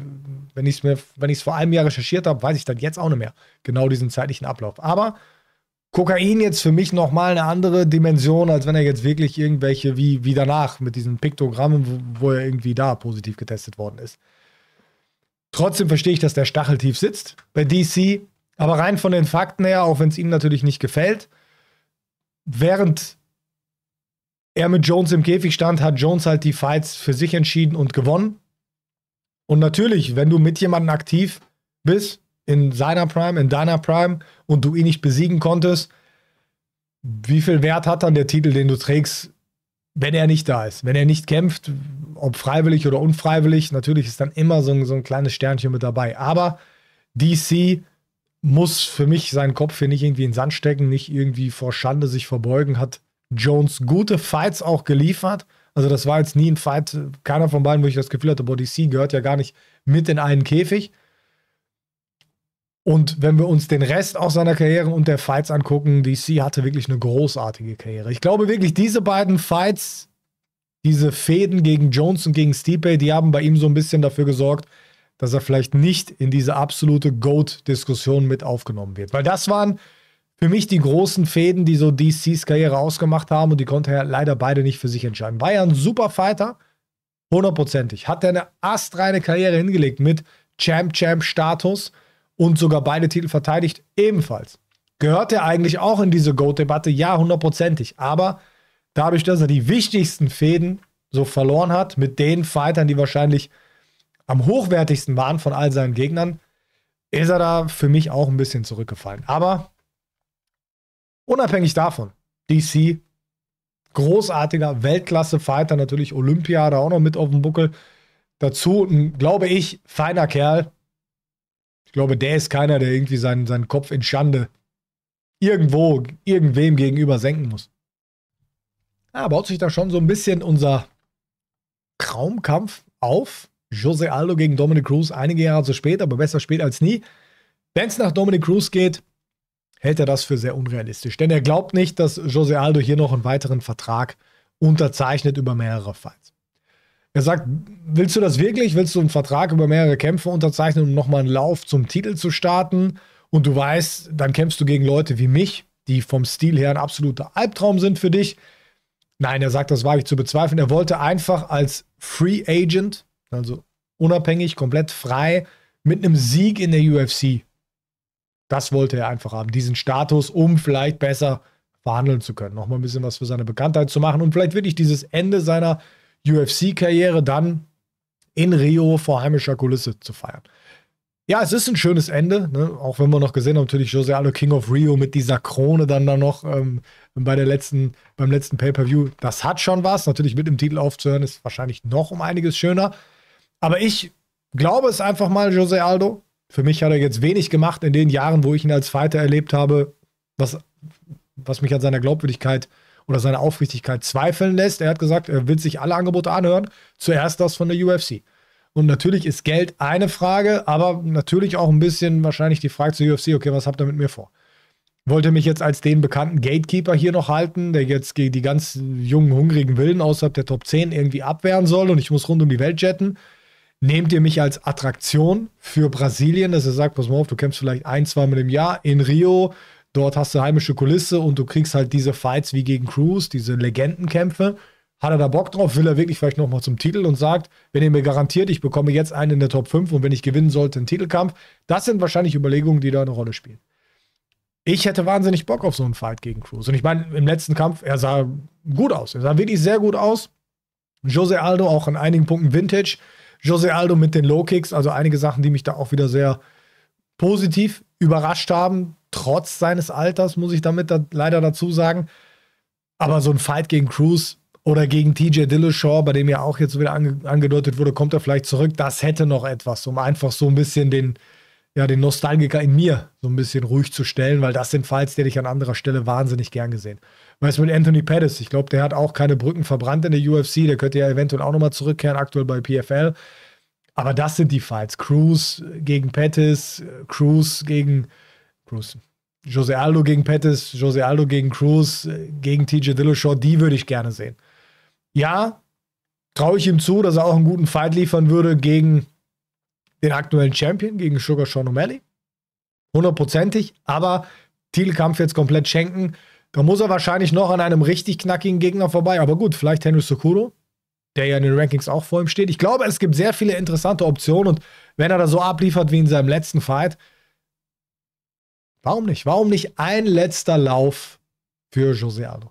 Wenn ich es wenn ich es vor einem Jahr recherchiert habe, weiß ich dann jetzt auch nicht mehr. Genau diesen zeitlichen Ablauf. Aber Kokain jetzt für mich nochmal eine andere Dimension, als wenn er jetzt wirklich irgendwelche, wie, wie danach, mit diesen Piktogrammen, wo, wo er irgendwie da positiv getestet worden ist. Trotzdem verstehe ich, dass der Stachel tief sitzt. Bei DC aber rein von den Fakten her, auch wenn es ihm natürlich nicht gefällt, während er mit Jones im Käfig stand, hat Jones halt die Fights für sich entschieden und gewonnen. Und natürlich, wenn du mit jemandem aktiv bist, in seiner Prime, in deiner Prime, und du ihn nicht besiegen konntest, wie viel Wert hat dann der Titel, den du trägst, wenn er nicht da ist? Wenn er nicht kämpft, ob freiwillig oder unfreiwillig, natürlich ist dann immer so ein, so ein kleines Sternchen mit dabei. Aber DC muss für mich seinen Kopf hier nicht irgendwie in den Sand stecken, nicht irgendwie vor Schande sich verbeugen, hat Jones gute Fights auch geliefert. Also das war jetzt nie ein Fight, keiner von beiden, wo ich das Gefühl hatte, Body C gehört ja gar nicht mit in einen Käfig. Und wenn wir uns den Rest auch seiner Karriere und der Fights angucken, DC hatte wirklich eine großartige Karriere. Ich glaube wirklich, diese beiden Fights, diese Fäden gegen Jones und gegen Stipe, die haben bei ihm so ein bisschen dafür gesorgt, dass er vielleicht nicht in diese absolute GOAT-Diskussion mit aufgenommen wird. Weil das waren für mich die großen Fäden, die so DCs Karriere ausgemacht haben und die konnte er leider beide nicht für sich entscheiden. War ja ein super Fighter, hundertprozentig. Hat er eine astreine Karriere hingelegt mit Champ-Champ-Status und sogar beide Titel verteidigt, ebenfalls. Gehört er eigentlich auch in diese GOAT-Debatte? Ja, hundertprozentig. Aber dadurch, dass er die wichtigsten Fäden so verloren hat, mit den Fightern, die wahrscheinlich am hochwertigsten waren von all seinen Gegnern, ist er da für mich auch ein bisschen zurückgefallen. Aber unabhängig davon, DC, großartiger Weltklasse-Fighter, natürlich Olympia da auch noch mit auf dem Buckel. Dazu, ein, glaube ich, feiner Kerl. Ich glaube, der ist keiner, der irgendwie seinen, seinen Kopf in Schande irgendwo, irgendwem gegenüber senken muss. Ja, baut sich da schon so ein bisschen unser Traumkampf auf. Jose Aldo gegen Dominic Cruz, einige Jahre zu spät, aber besser spät als nie. Wenn es nach Dominic Cruz geht, hält er das für sehr unrealistisch. Denn er glaubt nicht, dass Jose Aldo hier noch einen weiteren Vertrag unterzeichnet über mehrere Fights. Er sagt, willst du das wirklich? Willst du einen Vertrag über mehrere Kämpfe unterzeichnen, um nochmal einen Lauf zum Titel zu starten? Und du weißt, dann kämpfst du gegen Leute wie mich, die vom Stil her ein absoluter Albtraum sind für dich. Nein, er sagt, das wage ich zu bezweifeln. Er wollte einfach als Free Agent also unabhängig, komplett frei, mit einem Sieg in der UFC. Das wollte er einfach haben, diesen Status, um vielleicht besser verhandeln zu können. Nochmal ein bisschen was für seine Bekanntheit zu machen und vielleicht wirklich dieses Ende seiner UFC-Karriere dann in Rio vor heimischer Kulisse zu feiern. Ja, es ist ein schönes Ende, ne? auch wenn wir noch gesehen haben, natürlich Jose Aldo King of Rio mit dieser Krone dann da noch ähm, bei der letzten, beim letzten Pay-Per-View. Das hat schon was. Natürlich mit dem Titel aufzuhören ist wahrscheinlich noch um einiges schöner. Aber ich glaube es einfach mal, Jose Aldo. Für mich hat er jetzt wenig gemacht in den Jahren, wo ich ihn als Fighter erlebt habe, was, was mich an seiner Glaubwürdigkeit oder seiner Aufrichtigkeit zweifeln lässt. Er hat gesagt, er will sich alle Angebote anhören, zuerst das von der UFC. Und natürlich ist Geld eine Frage, aber natürlich auch ein bisschen wahrscheinlich die Frage zur UFC, okay, was habt ihr mit mir vor? Wollt ihr mich jetzt als den bekannten Gatekeeper hier noch halten, der jetzt die ganz jungen, hungrigen Willen außerhalb der Top 10 irgendwie abwehren soll und ich muss rund um die Welt jetten? nehmt ihr mich als Attraktion für Brasilien, dass ihr sagt, pass mal auf, du kämpfst vielleicht ein, zwei Mal im Jahr in Rio, dort hast du heimische Kulisse und du kriegst halt diese Fights wie gegen Cruz, diese Legendenkämpfe. Hat er da Bock drauf? Will er wirklich vielleicht nochmal zum Titel und sagt, wenn ihr mir garantiert, ich bekomme jetzt einen in der Top 5 und wenn ich gewinnen sollte, einen Titelkampf? Das sind wahrscheinlich Überlegungen, die da eine Rolle spielen. Ich hätte wahnsinnig Bock auf so einen Fight gegen Cruz. Und ich meine, im letzten Kampf, er sah gut aus. Er sah wirklich sehr gut aus. Jose Aldo auch in einigen Punkten Vintage. Jose Aldo mit den Low-Kicks, also einige Sachen, die mich da auch wieder sehr positiv überrascht haben, trotz seines Alters, muss ich damit da leider dazu sagen. Aber so ein Fight gegen Cruz oder gegen TJ Dillashaw, bei dem ja auch jetzt wieder ange angedeutet wurde, kommt er vielleicht zurück, das hätte noch etwas, um einfach so ein bisschen den, ja, den Nostalgiker in mir so ein bisschen ruhig zu stellen, weil das sind Fights, die hätte ich an anderer Stelle wahnsinnig gern gesehen. Weißt du, mit Anthony Pettis, ich glaube, der hat auch keine Brücken verbrannt in der UFC, der könnte ja eventuell auch nochmal zurückkehren, aktuell bei PFL. Aber das sind die Fights. Cruz gegen Pettis, Cruz gegen Cruz. Jose Aldo gegen Pettis, Jose Aldo gegen Cruz, gegen TJ Dillashaw, die würde ich gerne sehen. Ja, traue ich ihm zu, dass er auch einen guten Fight liefern würde gegen den aktuellen Champion gegen Sugar Sean O'Malley. Hundertprozentig, aber Titelkampf jetzt komplett schenken. Da muss er wahrscheinlich noch an einem richtig knackigen Gegner vorbei. Aber gut, vielleicht Henry Sokuro, der ja in den Rankings auch vor ihm steht. Ich glaube, es gibt sehr viele interessante Optionen und wenn er da so abliefert wie in seinem letzten Fight, warum nicht? Warum nicht ein letzter Lauf für Jose Aldo?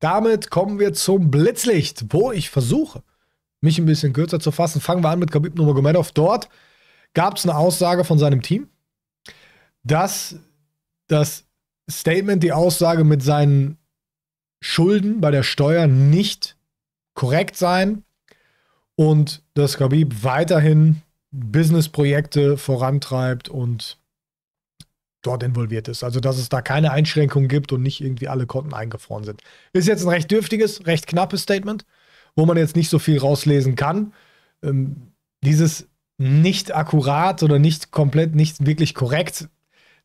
Damit kommen wir zum Blitzlicht, wo ich versuche, mich ein bisschen kürzer zu fassen, fangen wir an mit Khabib Nurmagomedov. Dort gab es eine Aussage von seinem Team, dass das Statement, die Aussage mit seinen Schulden bei der Steuer nicht korrekt seien und dass Khabib weiterhin Businessprojekte vorantreibt und dort involviert ist. Also, dass es da keine Einschränkungen gibt und nicht irgendwie alle Konten eingefroren sind. Ist jetzt ein recht dürftiges, recht knappes Statement wo man jetzt nicht so viel rauslesen kann. Ähm, dieses nicht akkurat oder nicht komplett, nicht wirklich korrekt,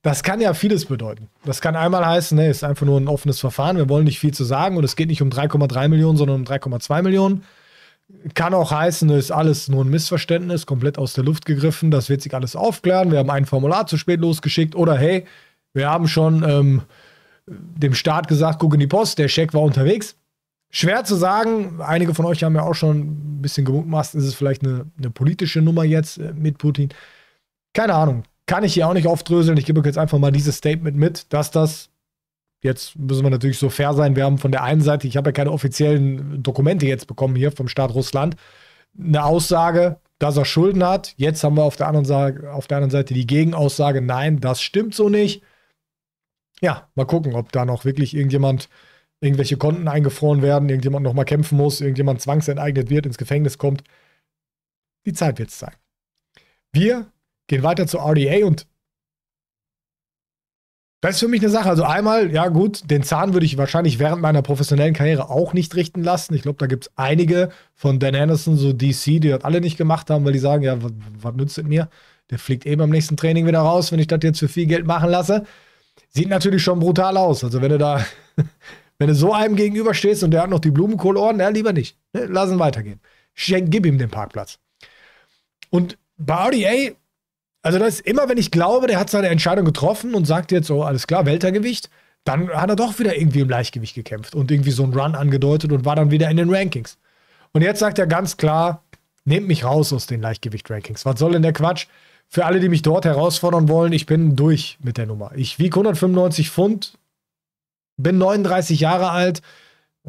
das kann ja vieles bedeuten. Das kann einmal heißen, ne, ist einfach nur ein offenes Verfahren, wir wollen nicht viel zu sagen und es geht nicht um 3,3 Millionen, sondern um 3,2 Millionen. Kann auch heißen, es ist alles nur ein Missverständnis, komplett aus der Luft gegriffen, das wird sich alles aufklären, wir haben ein Formular zu spät losgeschickt oder hey, wir haben schon ähm, dem Staat gesagt, guck in die Post, der Scheck war unterwegs schwer zu sagen. Einige von euch haben ja auch schon ein bisschen gemutmaßt, ist es vielleicht eine, eine politische Nummer jetzt äh, mit Putin. Keine Ahnung. Kann ich hier auch nicht aufdröseln. Ich gebe euch jetzt einfach mal dieses Statement mit, dass das Jetzt müssen wir natürlich so fair sein. Wir haben von der einen Seite, ich habe ja keine offiziellen Dokumente jetzt bekommen hier vom Staat Russland, eine Aussage, dass er Schulden hat. Jetzt haben wir auf der anderen, Seite, auf der anderen Seite die Gegenaussage, nein, das stimmt so nicht. Ja, mal gucken, ob da noch wirklich irgendjemand irgendwelche Konten eingefroren werden, irgendjemand nochmal kämpfen muss, irgendjemand zwangsenteignet wird, ins Gefängnis kommt. Die Zeit wird es sein. Wir gehen weiter zu RDA und das ist für mich eine Sache. Also einmal, ja gut, den Zahn würde ich wahrscheinlich während meiner professionellen Karriere auch nicht richten lassen. Ich glaube, da gibt es einige von Dan Anderson, so DC, die das alle nicht gemacht haben, weil die sagen, ja, was nützt es mir? Der fliegt eben am nächsten Training wieder raus, wenn ich das jetzt für viel Geld machen lasse. Sieht natürlich schon brutal aus. Also wenn du da Wenn du so einem gegenüberstehst und der hat noch die Blumenkohlohren, ja, lieber nicht. Ne? Lass ihn weitergehen. Schenk, gib ihm den Parkplatz. Und bei RDA, also das ist immer, wenn ich glaube, der hat seine Entscheidung getroffen und sagt jetzt so, oh, alles klar, Weltergewicht, dann hat er doch wieder irgendwie im Leichtgewicht gekämpft und irgendwie so einen Run angedeutet und war dann wieder in den Rankings. Und jetzt sagt er ganz klar, nehmt mich raus aus den Leichtgewicht-Rankings. Was soll denn der Quatsch? Für alle, die mich dort herausfordern wollen, ich bin durch mit der Nummer. Ich wiege 195 Pfund, bin 39 Jahre alt,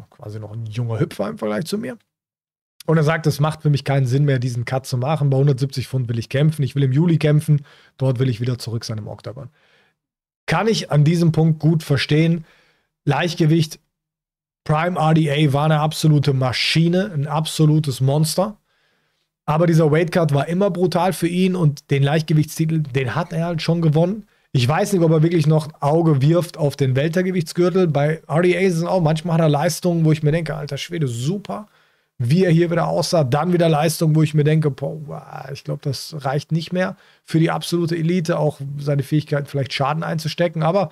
quasi noch ein junger Hüpfer im Vergleich zu mir. Und er sagt, es macht für mich keinen Sinn mehr, diesen Cut zu machen. Bei 170 Pfund will ich kämpfen. Ich will im Juli kämpfen. Dort will ich wieder zurück sein im Oktagon. Kann ich an diesem Punkt gut verstehen. Leichtgewicht, Prime RDA war eine absolute Maschine, ein absolutes Monster. Aber dieser Weightcut war immer brutal für ihn und den Leichtgewichtstitel, den hat er halt schon gewonnen. Ich weiß nicht, ob er wirklich noch ein Auge wirft auf den Weltergewichtsgürtel. Bei RDA sind auch manchmal hat er Leistungen, wo ich mir denke, alter Schwede, super, wie er hier wieder aussah. Dann wieder Leistungen, wo ich mir denke, boah, ich glaube, das reicht nicht mehr für die absolute Elite, auch seine Fähigkeiten vielleicht Schaden einzustecken. Aber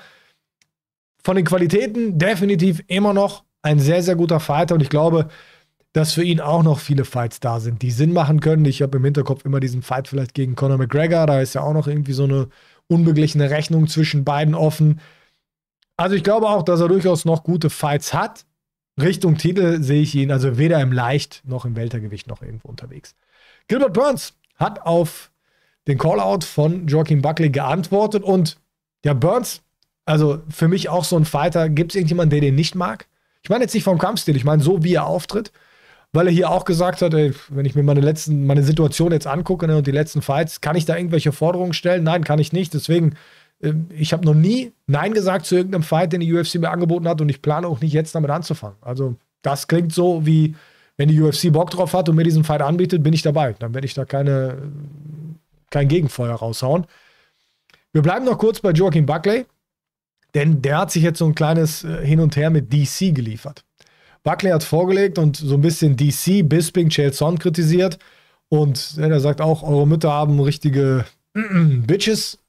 von den Qualitäten definitiv immer noch ein sehr, sehr guter Fighter und ich glaube, dass für ihn auch noch viele Fights da sind, die Sinn machen können. Ich habe im Hinterkopf immer diesen Fight vielleicht gegen Conor McGregor, da ist ja auch noch irgendwie so eine unbeglichene Rechnung zwischen beiden offen. Also ich glaube auch, dass er durchaus noch gute Fights hat. Richtung Titel sehe ich ihn also weder im Leicht noch im Weltergewicht noch irgendwo unterwegs. Gilbert Burns hat auf den Callout von Joaquin Buckley geantwortet und ja, Burns, also für mich auch so ein Fighter. Gibt es irgendjemanden, der den nicht mag? Ich meine jetzt nicht vom Kampfstil, ich meine so, wie er auftritt weil er hier auch gesagt hat, ey, wenn ich mir meine letzten, meine Situation jetzt angucke ne, und die letzten Fights, kann ich da irgendwelche Forderungen stellen? Nein, kann ich nicht. Deswegen, äh, ich habe noch nie Nein gesagt zu irgendeinem Fight, den die UFC mir angeboten hat und ich plane auch nicht jetzt damit anzufangen. Also, das klingt so wie, wenn die UFC Bock drauf hat und mir diesen Fight anbietet, bin ich dabei. Dann werde ich da keine, kein Gegenfeuer raushauen. Wir bleiben noch kurz bei Joaquin Buckley, denn der hat sich jetzt so ein kleines äh, Hin und Her mit DC geliefert. Buckley hat vorgelegt und so ein bisschen DC, Bisping, Chaelson kritisiert. Und er sagt auch, eure Mütter haben richtige Bitches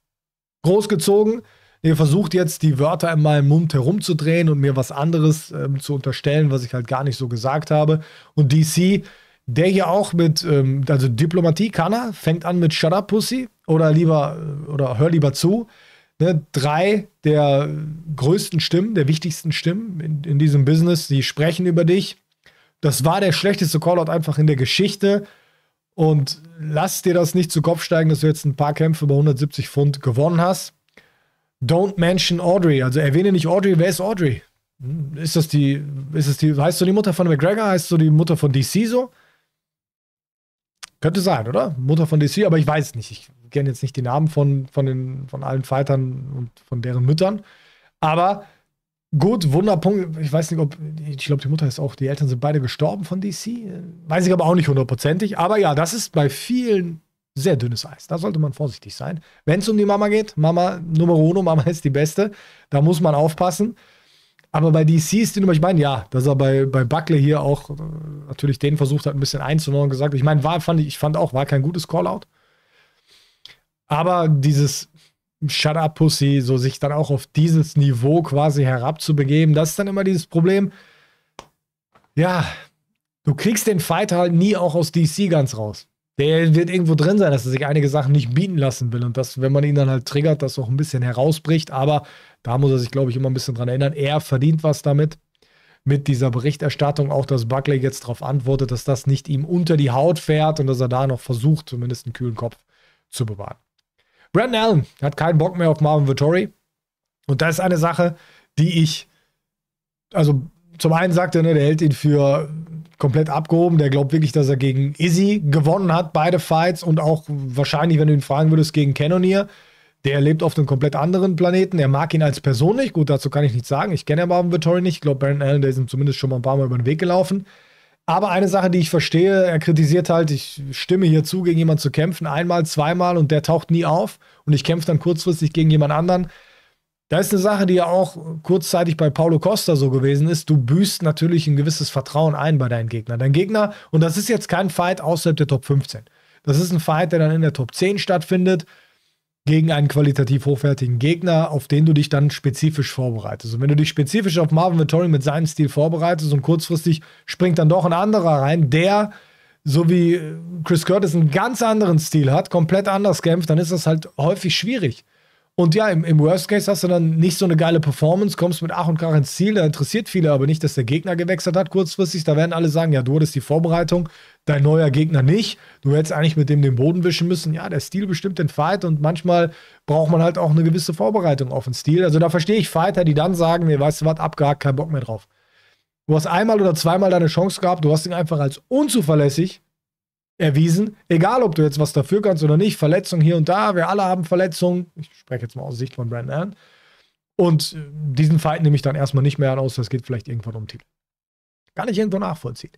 großgezogen. Ihr versucht jetzt, die Wörter in meinem Mund herumzudrehen und mir was anderes ähm, zu unterstellen, was ich halt gar nicht so gesagt habe. Und DC, der hier auch mit, ähm, also Diplomatie kann er, fängt an mit Shut up, Pussy oder lieber, äh, oder hör lieber zu ne, drei der größten Stimmen, der wichtigsten Stimmen in, in diesem Business, die sprechen über dich. Das war der schlechteste Callout einfach in der Geschichte. Und lass dir das nicht zu Kopf steigen, dass du jetzt ein paar Kämpfe bei 170 Pfund gewonnen hast. Don't mention Audrey. Also erwähne nicht Audrey. Wer ist Audrey? Hm, ist das die, ist das die, heißt du die Mutter von McGregor? Heißt du die Mutter von DC so? Könnte sein, oder? Mutter von DC, aber ich weiß nicht. Ich kenne jetzt nicht die Namen von, von, den, von allen Fightern und von deren Müttern, aber gut, Wunderpunkt. Ich weiß nicht, ob, ich glaube, die Mutter ist auch, die Eltern sind beide gestorben von DC. Weiß ich aber auch nicht hundertprozentig. Aber ja, das ist bei vielen sehr dünnes Eis. Da sollte man vorsichtig sein. Wenn es um die Mama geht, Mama Nummer uno, Mama ist die Beste. Da muss man aufpassen. Aber bei DC ist die Nummer, ich meine, ja, dass er bei, bei Buckley hier auch äh, natürlich den versucht hat, ein bisschen einzunehmen und gesagt, ich meine, war, fand ich, ich fand auch, war kein gutes Callout. Aber dieses Shut up Pussy, so sich dann auch auf dieses Niveau quasi herabzubegeben, das ist dann immer dieses Problem. Ja, du kriegst den Fighter halt nie auch aus DC ganz raus. Der wird irgendwo drin sein, dass er sich einige Sachen nicht bieten lassen will und dass, wenn man ihn dann halt triggert, das auch ein bisschen herausbricht. Aber da muss er sich, glaube ich, immer ein bisschen dran erinnern. Er verdient was damit. Mit dieser Berichterstattung auch, dass Buckley jetzt darauf antwortet, dass das nicht ihm unter die Haut fährt und dass er da noch versucht, zumindest einen kühlen Kopf zu bewahren. Brandon Allen hat keinen Bock mehr auf Marvin Vittori. Und das ist eine Sache, die ich, also zum einen sagte, ne, der hält ihn für komplett abgehoben. Der glaubt wirklich, dass er gegen Izzy gewonnen hat, beide Fights und auch wahrscheinlich, wenn du ihn fragen würdest, gegen Cannonier. Der lebt auf einem komplett anderen Planeten. Er mag ihn als Person nicht. Gut, dazu kann ich nichts sagen. Ich kenne ja Marvin Vittori nicht. Ich glaube, Brandon Allen, der ist ihm zumindest schon mal ein paar Mal über den Weg gelaufen. Aber eine Sache, die ich verstehe, er kritisiert halt, ich stimme hier zu, gegen jemanden zu kämpfen, einmal, zweimal und der taucht nie auf und ich kämpfe dann kurzfristig gegen jemand anderen. Da ist eine Sache, die ja auch kurzzeitig bei Paulo Costa so gewesen ist. Du büßt natürlich ein gewisses Vertrauen ein bei deinen Gegnern. Dein Gegner, und das ist jetzt kein Fight außerhalb der Top 15. Das ist ein Fight, der dann in der Top 10 stattfindet gegen einen qualitativ hochwertigen Gegner, auf den du dich dann spezifisch vorbereitest. Und wenn du dich spezifisch auf Marvin Vittori mit seinem Stil vorbereitest und kurzfristig springt dann doch ein anderer rein, der, so wie äh, Chris Curtis, einen ganz anderen Stil hat, komplett anders kämpft, dann ist das halt häufig schwierig. Und ja, im, im Worst Case hast du dann nicht so eine geile Performance, kommst mit Ach und Krach ins Ziel, da interessiert viele aber nicht, dass der Gegner gewechselt hat kurzfristig. Da werden alle sagen, ja, du hattest die Vorbereitung, dein neuer Gegner nicht. Du hättest eigentlich mit dem den Boden wischen müssen. Ja, der Stil bestimmt den Fight und manchmal braucht man halt auch eine gewisse Vorbereitung auf den Stil. Also da verstehe ich Fighter, die dann sagen, nee, weißt du was, abgehakt, kein Bock mehr drauf. Du hast einmal oder zweimal deine Chance gehabt, du hast ihn einfach als unzuverlässig erwiesen. Egal, ob du jetzt was dafür kannst oder nicht. Verletzung hier und da, wir alle haben Verletzungen. Ich spreche jetzt mal aus Sicht von Brandon Allen. Und äh, diesen Fight nehme ich dann erstmal nicht mehr an, außer es geht vielleicht irgendwann um Titel. Gar nicht irgendwo nachvollziehen.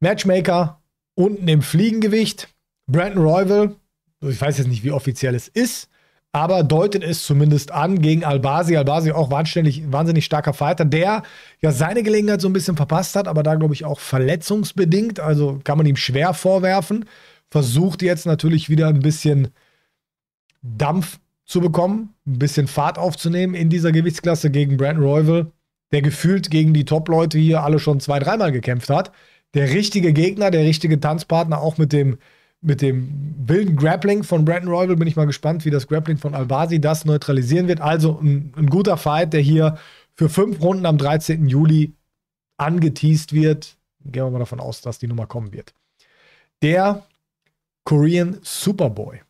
Matchmaker, unten im Fliegengewicht. Brandon Royval, ich weiß jetzt nicht, wie offiziell es ist, aber deutet es zumindest an gegen Albasi. Albasi auch wahnsinnig, wahnsinnig starker Fighter, der ja seine Gelegenheit so ein bisschen verpasst hat, aber da glaube ich auch verletzungsbedingt, also kann man ihm schwer vorwerfen. Versucht jetzt natürlich wieder ein bisschen Dampf zu bekommen, ein bisschen Fahrt aufzunehmen in dieser Gewichtsklasse gegen Brandon Royval, der gefühlt gegen die Top-Leute hier alle schon zwei, dreimal gekämpft hat der richtige Gegner, der richtige Tanzpartner, auch mit dem, mit dem wilden Grappling von Brandon Royal bin ich mal gespannt, wie das Grappling von Albasi das neutralisieren wird. Also ein, ein, guter Fight, der hier für fünf Runden am 13. Juli angeteased wird. Gehen wir mal davon aus, dass die Nummer kommen wird. Der Korean Superboy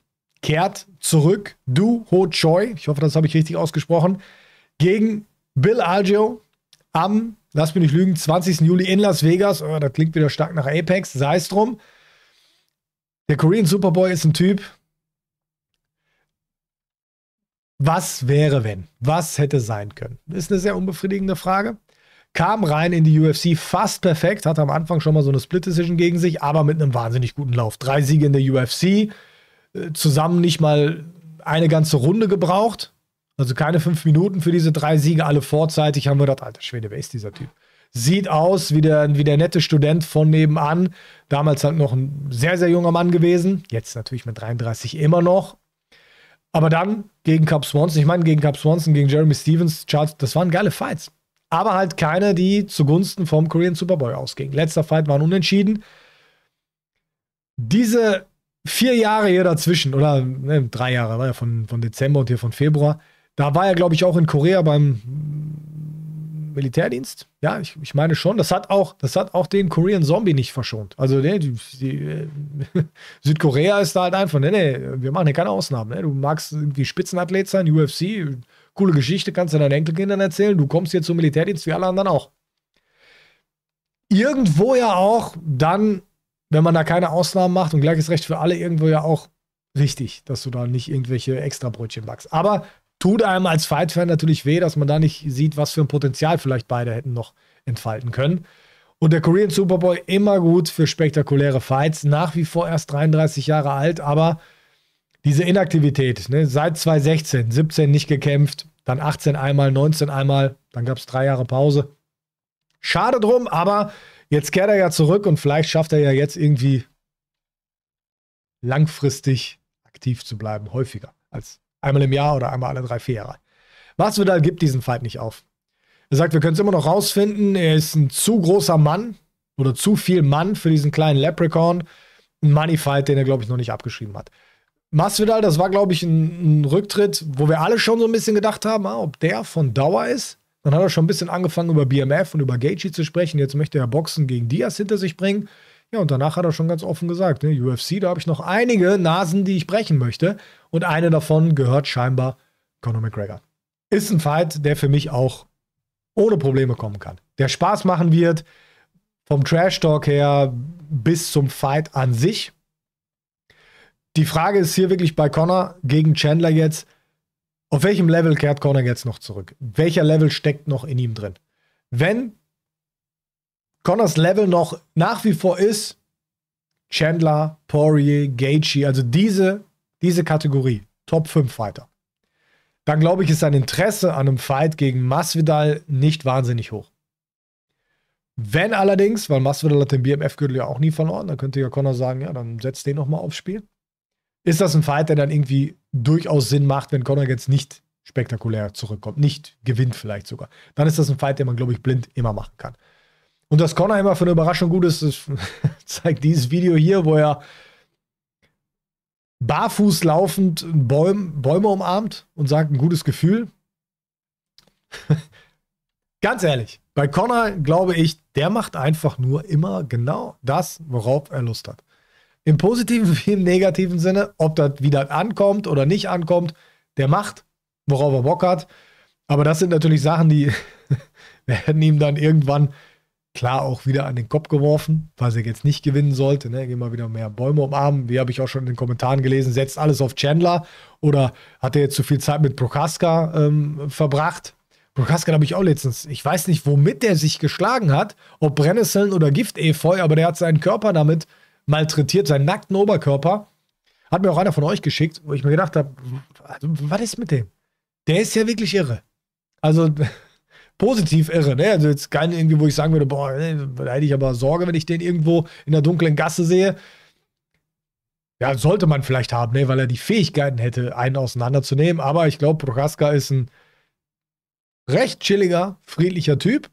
kehrt zurück. Du Ho Choi, ich hoffe, das habe ich richtig ausgesprochen, gegen Bill Algeo am lass mich nicht lügen, 20. Juli in Las Vegas. Oh, das klingt wieder stark nach Apex, sei es drum. Der Korean Superboy ist ein Typ. Was wäre, wenn? Was hätte sein können? Ist eine sehr unbefriedigende Frage. Kam rein in die UFC fast perfekt, hatte am Anfang schon mal so eine Split-Decision gegen sich, aber mit einem wahnsinnig guten Lauf. Drei Siege in der UFC, äh, zusammen nicht mal eine ganze Runde gebraucht. Also keine fünf Minuten für diese drei Siege, alle vorzeitig haben wir gedacht, Alter Schwede, wer ist dieser Typ? Sieht aus wie der, wie der nette Student von nebenan. Damals halt noch ein sehr, sehr junger Mann gewesen. Jetzt natürlich mit 33 immer noch. Aber dann gegen Cup Swanson, ich meine gegen Cup Swanson, gegen Jeremy Stevens, Charles, das waren geile Fights. Aber halt keine, die zugunsten vom Korean Superboy ausgingen. Letzter Fight waren unentschieden. Diese vier Jahre hier dazwischen, oder ne, drei Jahre, war ja von, von Dezember und hier von Februar, da war er, glaube ich, auch in Korea beim Militärdienst. Ja, ich, ich meine schon. Das hat, auch, das hat auch den Korean Zombie nicht verschont. Also nee, die, die, äh, Südkorea ist da halt einfach, ne, ne, wir machen hier keine Ausnahmen. Nee. Du magst irgendwie Spitzenathlet sein, UFC, coole Geschichte, kannst du deinen Enkelkindern erzählen. Du kommst hier zum Militärdienst, wie alle anderen auch. Irgendwo ja auch dann, wenn man da keine Ausnahmen macht und gleiches Recht für alle, irgendwo ja auch richtig, dass du da nicht irgendwelche Extrabrötchen backst. Aber tut einem als Fight-Fan natürlich weh, dass man da nicht sieht, was für ein Potenzial vielleicht beide hätten noch entfalten können. Und der Korean Superboy immer gut für spektakuläre Fights, nach wie vor erst 33 Jahre alt, aber diese Inaktivität, ne, seit 2016, 17 nicht gekämpft, dann 18 einmal, 19 einmal, dann gab es drei Jahre Pause. Schade drum, aber jetzt kehrt er ja zurück und vielleicht schafft er ja jetzt irgendwie langfristig aktiv zu bleiben, häufiger als Einmal im Jahr oder einmal alle drei, vier Jahre. Masvidal gibt diesen Fight nicht auf. Er sagt, wir können es immer noch rausfinden. Er ist ein zu großer Mann oder zu viel Mann für diesen kleinen Leprechaun. Ein Money-Fight, den er, glaube ich, noch nicht abgeschrieben hat. Masvidal, das war, glaube ich, ein, ein, Rücktritt, wo wir alle schon so ein bisschen gedacht haben, ah, ob der von Dauer ist. Dann hat er schon ein bisschen angefangen, über BMF und über Gaethje zu sprechen. Jetzt möchte er Boxen gegen Diaz hinter sich bringen. Ja, und danach hat er schon ganz offen gesagt, ne, UFC, da habe ich noch einige Nasen, die ich brechen möchte. Und eine davon gehört scheinbar Conor McGregor. Ist ein Fight, der für mich auch ohne Probleme kommen kann. Der Spaß machen wird, vom Trash-Talk her bis zum Fight an sich. Die Frage ist hier wirklich bei Conor gegen Chandler jetzt, auf welchem Level kehrt Conor jetzt noch zurück? Welcher Level steckt noch in ihm drin? Wenn Connors Level noch nach wie vor ist Chandler, Poirier, Gaethje, also diese, diese Kategorie, Top 5 Fighter, dann glaube ich, ist sein Interesse an einem Fight gegen Masvidal nicht wahnsinnig hoch. Wenn allerdings, weil Masvidal hat den BMF-Gürtel ja auch nie verloren, dann könnte ja Connor sagen, ja, dann setzt den nochmal aufs Spiel. Ist das ein Fight, der dann irgendwie durchaus Sinn macht, wenn Connor jetzt nicht spektakulär zurückkommt, nicht gewinnt vielleicht sogar. Dann ist das ein Fight, den man, glaube ich, blind immer machen kann. Und dass Connor immer für eine Überraschung gut ist, das zeigt dieses Video hier, wo er barfuß laufend Bäum, Bäume umarmt und sagt, ein gutes Gefühl. Ganz ehrlich, bei Connor glaube ich, der macht einfach nur immer genau das, worauf er Lust hat. Im positiven wie im negativen Sinne, ob das wieder ankommt oder nicht ankommt, der macht, worauf er Bock hat. Aber das sind natürlich Sachen, die werden ihm dann irgendwann Klar, auch wieder an den Kopf geworfen, was er jetzt nicht gewinnen sollte. Ne? Gehen mal wieder mehr Bäume umarmen. Wie habe ich auch schon in den Kommentaren gelesen, setzt alles auf Chandler oder hat er jetzt zu viel Zeit mit Prokaska ähm, verbracht? Prokaska habe ich auch letztens, ich weiß nicht, womit der sich geschlagen hat, ob Brennnesseln oder Giftefeu, aber der hat seinen Körper damit malträtiert, seinen nackten Oberkörper. Hat mir auch einer von euch geschickt, wo ich mir gedacht habe, also, was ist mit dem? Der ist ja wirklich irre. Also positiv irre. Ne? Also jetzt keinen irgendwie, wo ich sagen würde, boah, ne, da hätte ich aber Sorge, wenn ich den irgendwo in der dunklen Gasse sehe. Ja, sollte man vielleicht haben, ne? weil er die Fähigkeiten hätte, einen auseinanderzunehmen. Aber ich glaube, Prochaska ist ein recht chilliger, friedlicher Typ.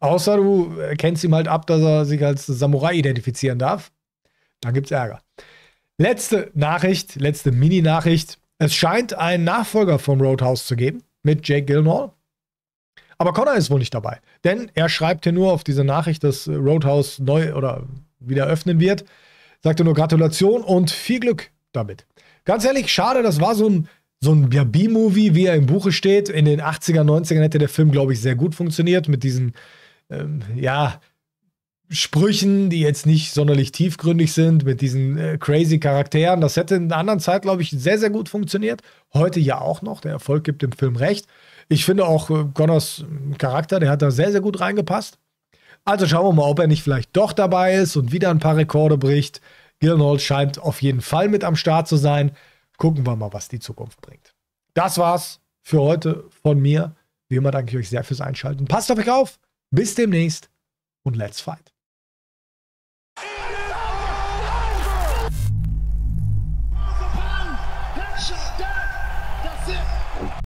Außer du erkennst ihm halt ab, dass er sich als Samurai identifizieren darf. Dann es Ärger. Letzte Nachricht, letzte Mini-Nachricht. Es scheint einen Nachfolger vom Roadhouse zu geben mit Jake Gilmore. Aber Connor ist wohl nicht dabei, denn er schreibt hier nur auf diese Nachricht, dass äh, Roadhouse neu oder wieder öffnen wird. Sagt er nur Gratulation und viel Glück damit. Ganz ehrlich, schade, das war so ein, so ein B-Movie, wie er im Buche steht. In den 80er, 90ern hätte der Film, glaube ich, sehr gut funktioniert mit diesen, ähm, ja, Sprüchen, die jetzt nicht sonderlich tiefgründig sind, mit diesen äh, crazy Charakteren. Das hätte in einer anderen Zeit, glaube ich, sehr, sehr gut funktioniert. Heute ja auch noch. Der Erfolg gibt dem Film recht. Ich finde auch äh, Connors Charakter, der hat da sehr, sehr gut reingepasst. Also schauen wir mal, ob er nicht vielleicht doch dabei ist und wieder ein paar Rekorde bricht. Gillenhall scheint auf jeden Fall mit am Start zu sein. Gucken wir mal, was die Zukunft bringt. Das war's für heute von mir. Wie immer danke ich euch sehr fürs Einschalten. Passt auf euch auf. Bis demnächst und let's fight.